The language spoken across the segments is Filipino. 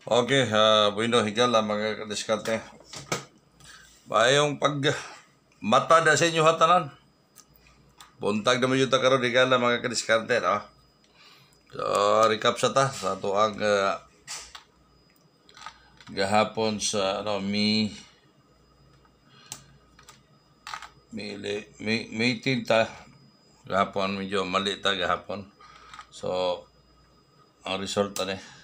Okay, uh, bueno, higala mga kadiskarte. Bayong pag mata da sa inyo hatanan. Buntag na mo yung takaro higala mga kadiskarte. No? So, recap sa ta. Sa tuang uh, ah, gahapon sa ano, mi mi, mi, mi tinta gahapon medyo mali ta gahapon. So, ang resulta ni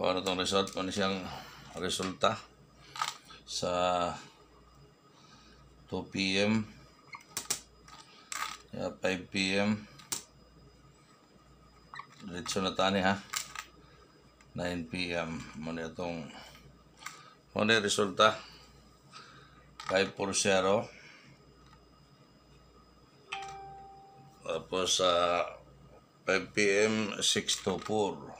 kung ano itong result, ano siyang resulta sa 2 p.m. 5 p.m. Diretso na tani ha. 9 p.m. Muna itong muna resulta 540 tapos sa uh, 5 p.m. 624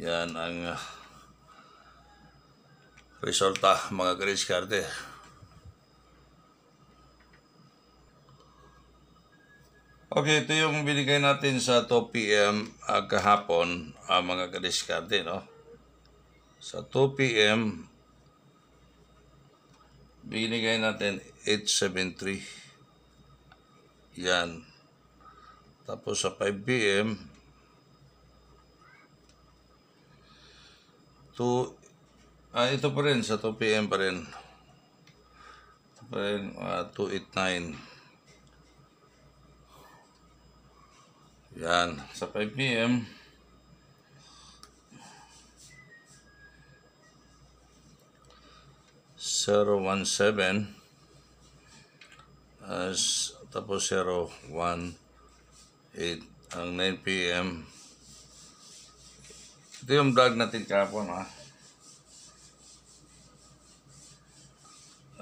Yan ang uh, resulta mga Grace Carte. Eh. Okay, ito yung binigay natin sa 2 p.m. Uh, ah, kahapon uh, mga Grace Carte, eh, no? Sa 2 p.m. binigay natin 873. Yan. Tapos sa 5 p.m. to ah, ito pa rin sa 2 p.m. pa rin ito pa rin ah, 289 yan sa 5 p.m. zero one seven as tapos zero one eight ang 9 p.m. Ito yung vlog natin kahapon ha.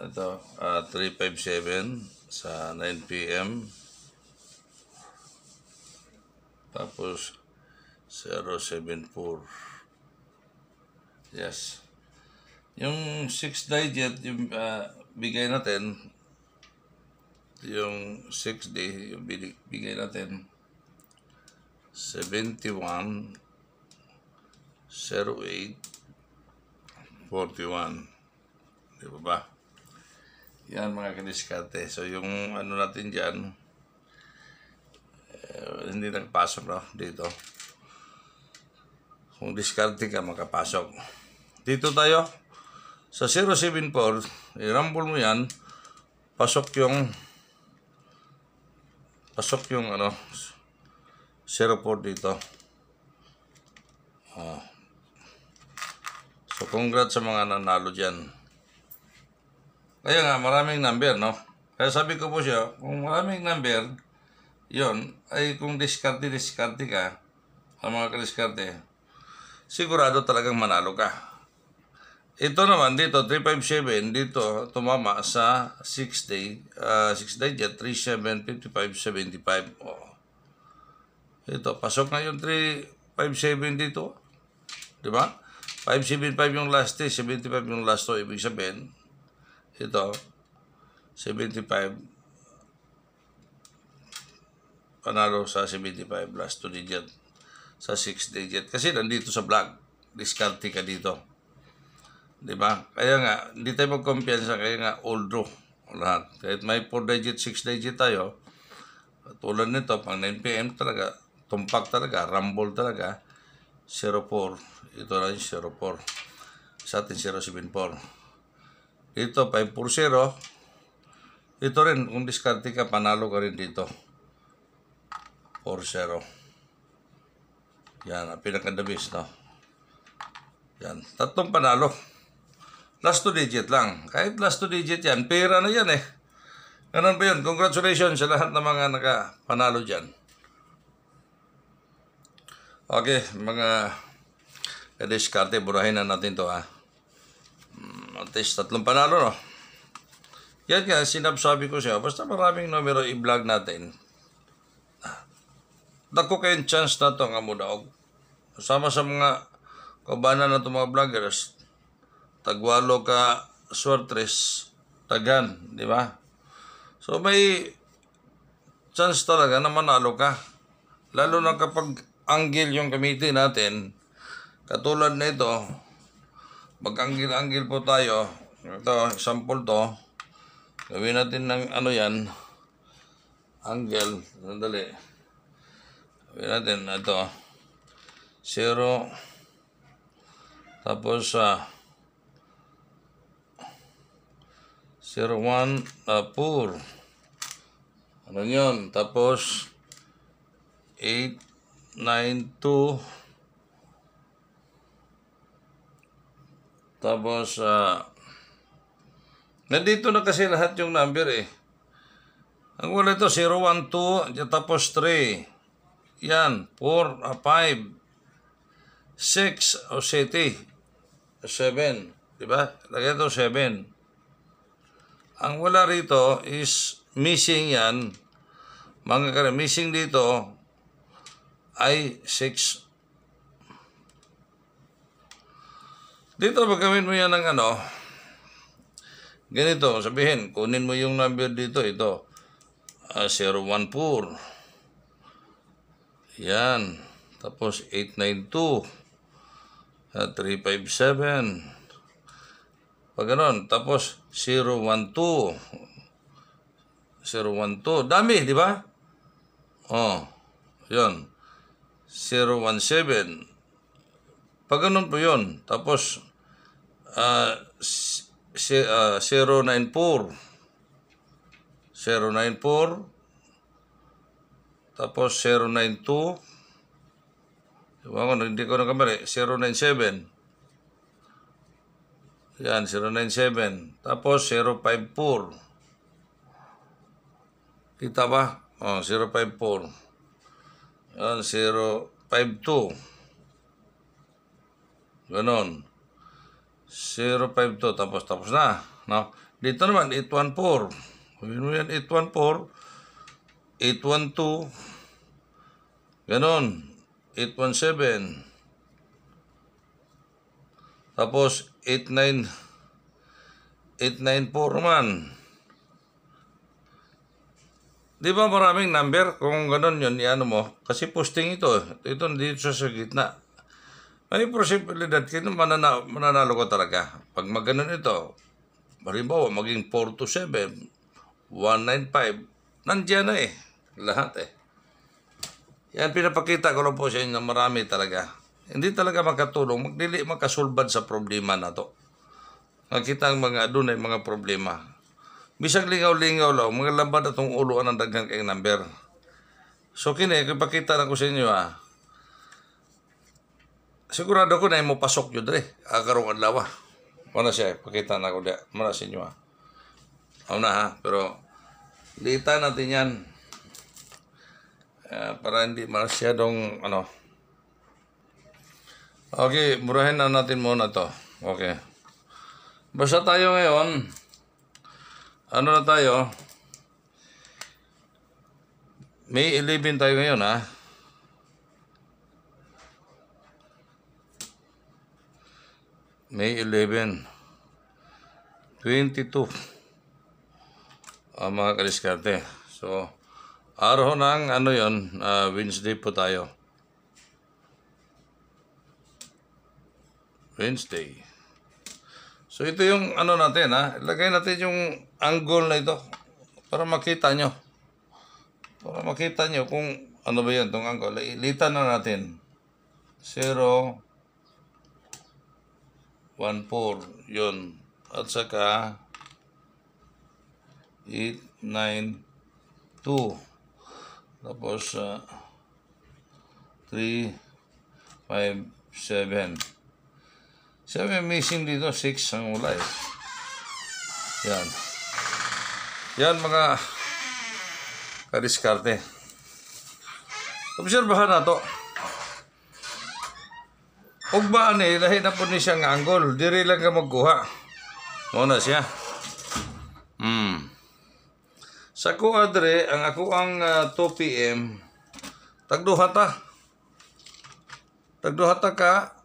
Ito, uh, ah, 357 sa 9pm. Tapos 074. Yes. Yung 6 digit, yung uh, bigay natin, yung 6 day, yung bigay natin, 71 0841. Di ba ba? Yan mga kaniskate. So yung ano natin dyan, eh, hindi nagpasok no, dito. Kung diskarte ka, makapasok. Dito tayo sa 074, i-rumble mo yan, pasok yung pasok yung ano 04 dito. Oh. So, congrats sa mga nanalo dyan. Kaya nga, maraming number, no? Kaya sabi ko po siya, kung maraming number, yon ay kung diskarte, diskarte ka, ang mga kadiskarte, sigurado talagang manalo ka. Ito naman dito, 357, dito tumama sa 6 uh, 6-day jet, 375575. Oh. Ito, pasok na yung 357 dito. Di ba? 575 yung last day, 75 yung last two. Ibig sabihin, ito, 75, panalo sa 75 last two digit, sa 6 digit. Kasi nandito sa vlog, discarte ka dito. Di ba? Kaya nga, hindi tayo magkumpiyansa, kaya nga, old row lahat. Kahit may 4 digit, 6 digit tayo, tulad nito, pang 9pm talaga, tumpak talaga, rumble talaga, 04. Ito na yung 04. Sa atin 074. Dito 540. Ito rin, kung diskarte ka, panalo ka rin dito. 40. Yan, ang pinakadabis, no? Yan, tatlong panalo. Last two digit lang. Kahit last two digit yan, pera na yan eh. Ganun pa yun. Congratulations sa lahat ng mga nakapanalo dyan. Okay, mga kadiskarte, burahin na natin to ha. Mm, at least tatlong panalo, no? Yan nga, sinabsabi ko siya, basta maraming numero i-vlog natin. Dako kayong chance na to nga muna. Sama sa mga kabana na to mga vloggers, tagwalo ka suertres, tagan, di ba? So may chance talaga na manalo ka. Lalo na kapag angle yung gamitin natin. Katulad nito, mag-angle-angle po tayo. Ito, example to. Gawin natin ng ano yan. Angle. Sandali. Gawin natin ito. Zero. Tapos sa... Uh, 01 uh, pur. Ano yun? Tapos 8 92 tapos uh, nandito na kasi lahat yung number eh ang wala ito 012 tapos 3 yan 4 uh, 5 6 o 7 7 di ba lagay ito 7 ang wala rito is missing yan mga kare missing dito ay 6. Dito, pagkamin mo yan ng ano, ganito, sabihin, kunin mo yung number dito, ito, uh, ah, 014. Yan. Tapos, 892. Uh, 357. Pag ganun, tapos 012. 012. Dami, di ba? Oh, yun. 017. Pag ganun po yun. Tapos, uh, uh, 094. 094. Tapos, 092. Diba ko, hindi ko nakamali. 097. Yan, 097. Tapos, 054. Kita ba? Oh, 054. Yun, 052. Ganon. 052. Tapos, tapos na. No? Dito naman, 814. Sabihin yan, 814. 812. Ganon. 817. Tapos, 89. 894 naman. Di ba maraming number? Kung ganun yun, iano mo. Kasi posting ito. Ito dito sa gitna. May posibilidad kayo manana, mananalo ko talaga. Pag maganon ito, halimbawa maging 4 to 7, 195, nandiyan na eh. Lahat eh. Yan, pinapakita ko lang po sa inyo marami talaga. Hindi talaga makatulong. Magdili makasulbad sa problema na to. Nakita ang mga doon ay mga problema. Bisag lingaw-lingaw law, mga lambat na itong uloan ng daghan kayong number. So kini, ipakita na ko sa inyo ha. Ah. Sigurado ko na mo pasok yun dre. Agarong ah, adlaw. Ah. Muna siya, ipakita na ko dre. Muna sa inyo ha. Ah. Una ha, ah, pero lita natin yan. Uh, para hindi masyadong ano. Okay, murahin na natin muna to. Okay. Basta tayo ngayon, ano na tayo? May 11 tayo ngayon ha. May 11. 22. Ah, mga kaliskarte. So, araw ng ano yon uh, ah, Wednesday po tayo. Wednesday. So, ito yung ano natin ha. Ilagay natin yung angle na ito para makita nyo. Para makita nyo kung ano ba yun itong angle. Ilitan na natin. 0, 1, 4. Yun. At saka 8, 9, 2. Tapos uh, 3, 5, 7. 7 missing dito. 6 ang ulay. Eh. Yan. Yan mga kadiskarte. Obserbahan nato. to. Ugbaan eh, lahi na po ni siyang angle. Diri lang ka magkuha. Muna siya. Hmm. Sa kuadre, ang ako ang uh, ah, 2 p.m. Tagduha ta. Tagduha ta ka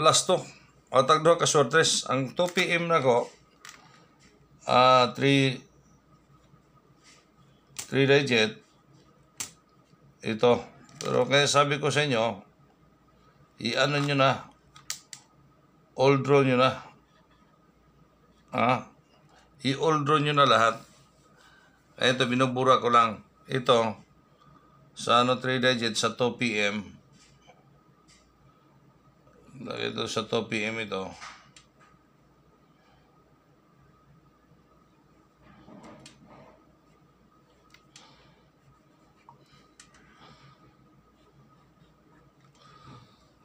lasto. O tagduha ka shortress. Ang 2 p.m. na ko, uh, ah, 3 3 digit, ito. Pero kaya sabi ko sa inyo, i-ano nyo na, all draw nyo na. ah I-all draw nyo na lahat. Ito, binubura ko lang. Ito, sa ano 3 digit, sa 2 p.m. Ito, sa 2 p.m. ito.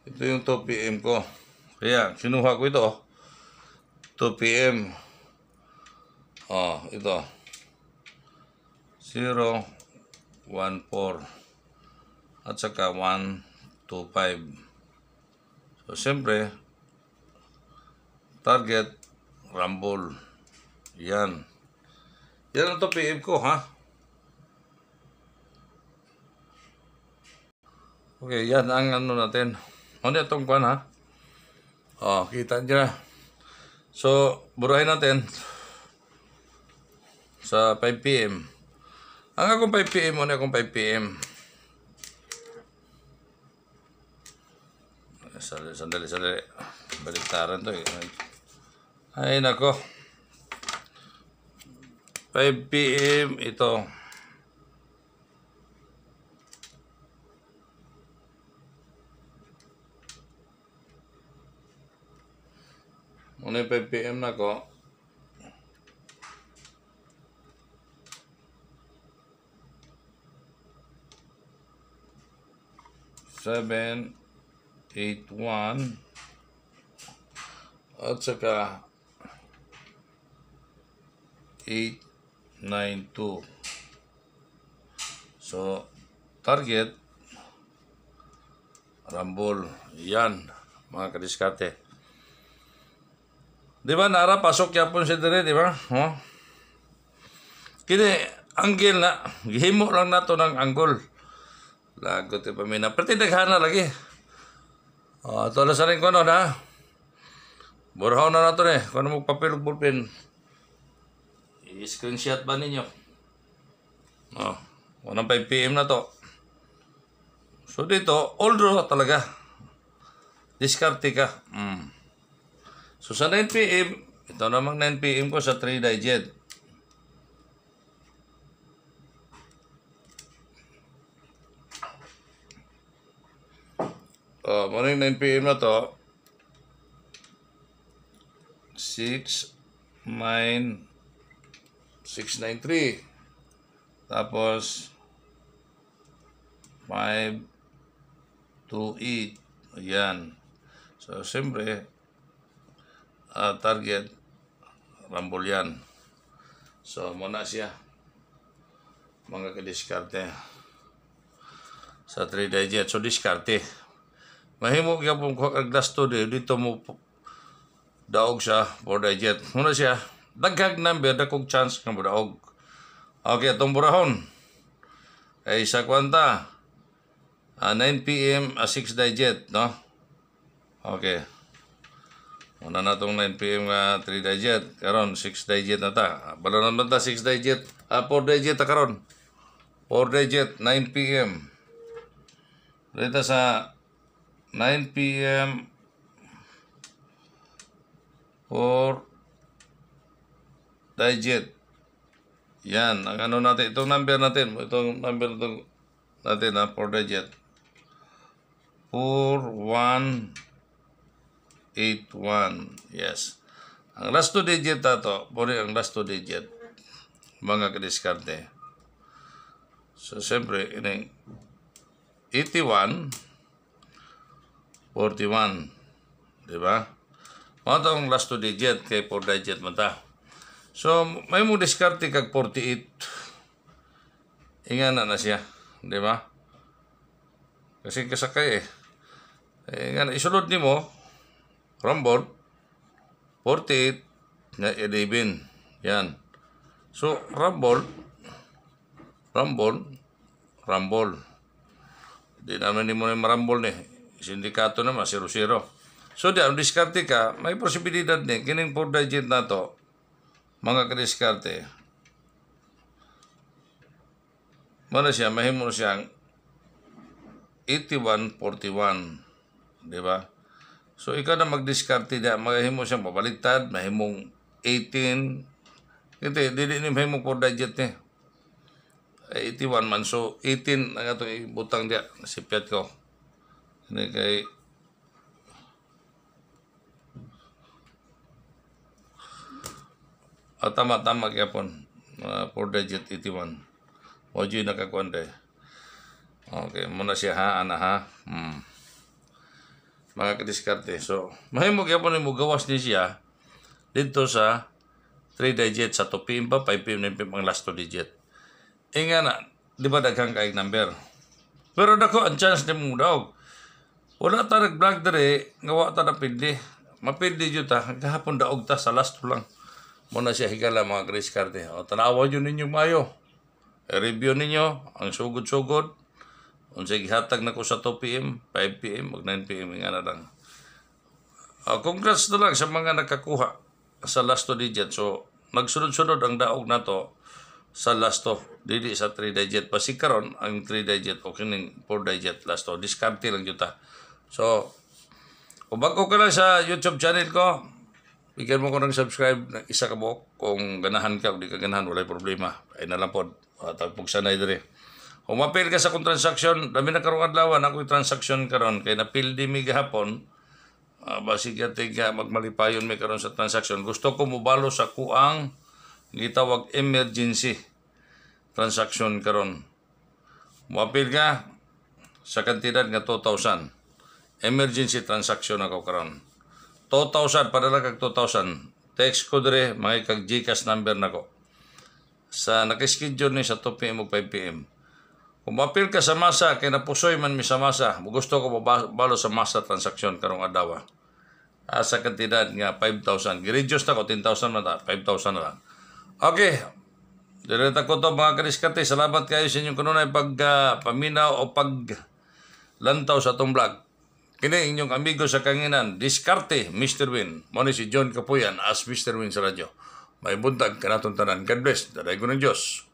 Ito yung 2pm ko. Kaya, sinuha ko ito. 2pm. Oh, ito. 0, 1, At saka 1, 2, So, siyempre, target, rumble. Yan. Yan ang 2pm ko, ha? Okay, yan ang ano natin. Ano itong pan ha? Oh, kita nyo na. So, burahin natin sa 5pm. Ang akong 5pm, ano akong 5pm? Sandali, sandali, sandali. Baliktaran to eh. Ay, nako. 5pm ito. 5pm ano na ko. Seven, eight, one. At saka eight, nine, two. So, target Rambol. Yan, mga kadiskate. Di ba, nara, pasok yapon siya dire, di ba? Oh. Kini, anggil na, gihimo lang nato ng anggol. Lago ti pamina. Pati daghana lagi. Oh, ito na sa rin ko na. Burahaw na nato ni. Eh. Kung ano magpapilog bullpen. I-screenshot ba ninyo? Oh, 1.5 p.m. na to. So dito, all draw talaga. Discarte ka. Mm. So sa 9 p.m., ito namang 9 p.m. ko sa 3 digit. Oh, morning 9 p.m. na to. 6, 9, 693. Tapos, 5, 2, 8. Ayan. So, siyempre, uh, target Rambulian so muna siya mga kadiskarte sa 3 digit so diskarte mahimo kaya pong kaglas to di dito mo daog siya 4 digit muna siya daghag number dakog chance nga daog okay itong burahon ay eh, sa kwanta uh, 9 p.m. Uh, 6 digit no okay Una na itong 9 p.m. nga 3 digit. Karon 6 digit na ta. Balanan man ta 6 digit. Ah, 4 digit ta karon. 4 digit 9 p.m. Dito sa 9 p.m. 4 digit. Yan, ang ano natin, itong number natin, itong number natin ha, ah, 4 digit. 4, 1, 81. Yes. Ang last two digit na to, puri ang last two digit, mga kadiskarte. So, siyempre, ini 81, 41. Diba? Mga to ang last two digit, kay four digit man ta. So, may mo diskarte kag 48. Inga na na siya. Diba? Kasi kasakay eh. Eh, isulod ni mo, board 48 na ya, Edibin. Ya, yan. So, Rambol, Rambol, Rambol. Di namin mo na merambol nih. Sindikato na masiro-siro. So, di ang diskarte ka, may posibilidad nih. Kining four digit na to, mga kadiskarte. Mana siya, mahimo siyang 8141. Diba? So ikaw na magdiskarte da, mahimo siyang pabaliktad, mahimong 18. Kiti, eh, dili ni mahimong for digit eh. eh, ni. 81 man. So 18 ang atong ibutang dia, nasipyat ko. Ini ano kay Ah, tama, tama kaya po. Uh, ah, for digit 81. Wadyo nakakuan day. Okay, muna siya ha, ana ha. Hmm mga kadiskarte. So, mahimog yapon mo gawas ni siya dito sa 3 digit sa 2 pm pa, 5 pm, 9 pm ang last 2 digit. E nga na, di ba daghang kaig number? Pero dako, ang chance ni mong daog. Wala ta nag-vlog dere, nga wala ta napindi. Mapindi yun ta, kahapon daog ta sa last lang. Muna siya higala mga kadiskarte. Eh. O, tanawa yun ninyo mayo. E review ninyo, ang sugod-sugod. Unsay gihatag nako sa 2 PM, 5 PM, mag 9 PM nga na lang. Uh, congrats na lang sa mga nakakuha sa last 2 digit. So, nagsunod-sunod ang daog nato sa last 2. Dili sa 3 digit pa si karon ang 3 digit o kining 4 digit last 2. discount lang juta. So, kung bago ka lang sa YouTube channel ko, bigyan mo ko ng subscribe na isa ka buok. Kung ganahan ka, kung di ka ganahan, wala problema. Ay na lang po. At pagsanay dali. Humapil ka sa kong transaksyon, dami na karong adlaw na transaksyon karon kay napil di mi gahapon. Uh, ah, basig tiga magmalipayon mi karon sa transaksyon. Gusto ko mubalo sa kuang gitawag emergency transaksyon karon. Humapil ka sa kantidad nga 2,000. Emergency transaksyon ako karon. 2,000 padala kag 2,000. Text ko dire mga kag Gcash number nako. Sa nakischedule ni sa 2 PM o 5 PM. Umapil ka sa masa, kay napusoy man mi sa masa. Gusto ko mabalo sa masa transaksyon karong adawa. Asa kantidad nga 5,000. Gireduce na ko, 10,000 na ta, 5,000 na lang. Okay. Direta ko to mga kariskate. Salamat kayo sa inyong kununay pag uh, o pag lantaw sa itong vlog. Kini inyong amigo sa kanginan, Diskarte, Mr. Win. Muna si John Kapuyan as Mr. Win sa radyo. May buntag ka tanan. God bless. Daday ko ng Diyos.